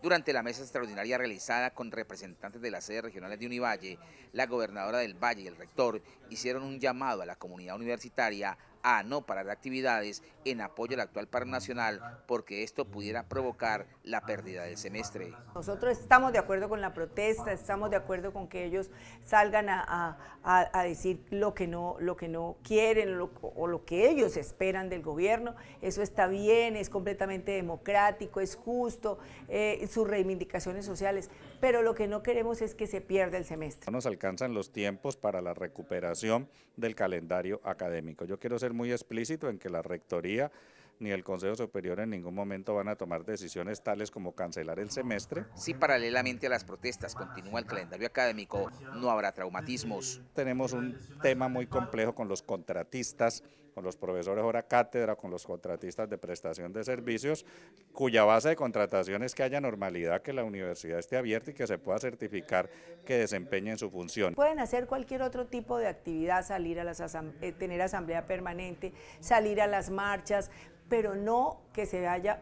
Durante la mesa extraordinaria realizada con representantes de las sedes regionales de Univalle, la gobernadora del Valle y el rector hicieron un llamado a la comunidad universitaria a no parar actividades en apoyo al actual paro nacional porque esto pudiera provocar la pérdida del semestre. Nosotros estamos de acuerdo con la protesta, estamos de acuerdo con que ellos salgan a, decir lo que no, lo que no quieren o lo que ellos esperan del gobierno. Eso está bien, es completamente democrático, es justo, eh, sus reivindicaciones sociales, pero lo que no queremos es que se pierda el semestre. No nos alcanzan los tiempos para la recuperación del calendario académico. Yo quiero ser muy explícito en que la Rectoría ni el Consejo Superior en ningún momento van a tomar decisiones tales como cancelar el semestre. Si paralelamente a las protestas continúa el calendario académico, no habrá traumatismos. Tenemos un tema muy complejo con los contratistas con los profesores hora cátedra, con los contratistas de prestación de servicios, cuya base de contratación es que haya normalidad, que la universidad esté abierta y que se pueda certificar que desempeñen su función. Pueden hacer cualquier otro tipo de actividad, salir a las eh, tener asamblea permanente, salir a las marchas, pero no que se haya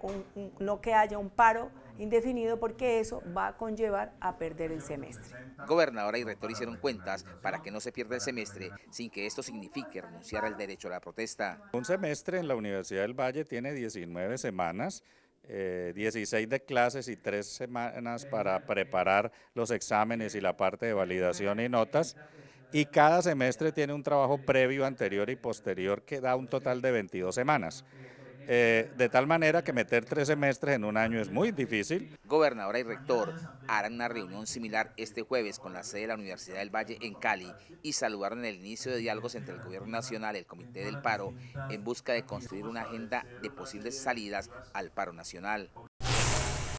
no que haya un paro indefinido porque eso va a conllevar a perder el semestre. Gobernadora y rector hicieron cuentas para que no se pierda el semestre sin que esto signifique renunciar al derecho a la protesta. Un semestre en la Universidad del Valle tiene 19 semanas. 16 eh, de clases y 3 semanas para preparar los exámenes y la parte de validación y notas y cada semestre tiene un trabajo previo, anterior y posterior que da un total de 22 semanas. Eh, de tal manera que meter tres semestres en un año es muy difícil. Gobernadora y rector harán una reunión similar este jueves con la sede de la Universidad del Valle en Cali y saludaron el inicio de diálogos entre el Gobierno Nacional y el Comité del Paro en busca de construir una agenda de posibles salidas al paro nacional.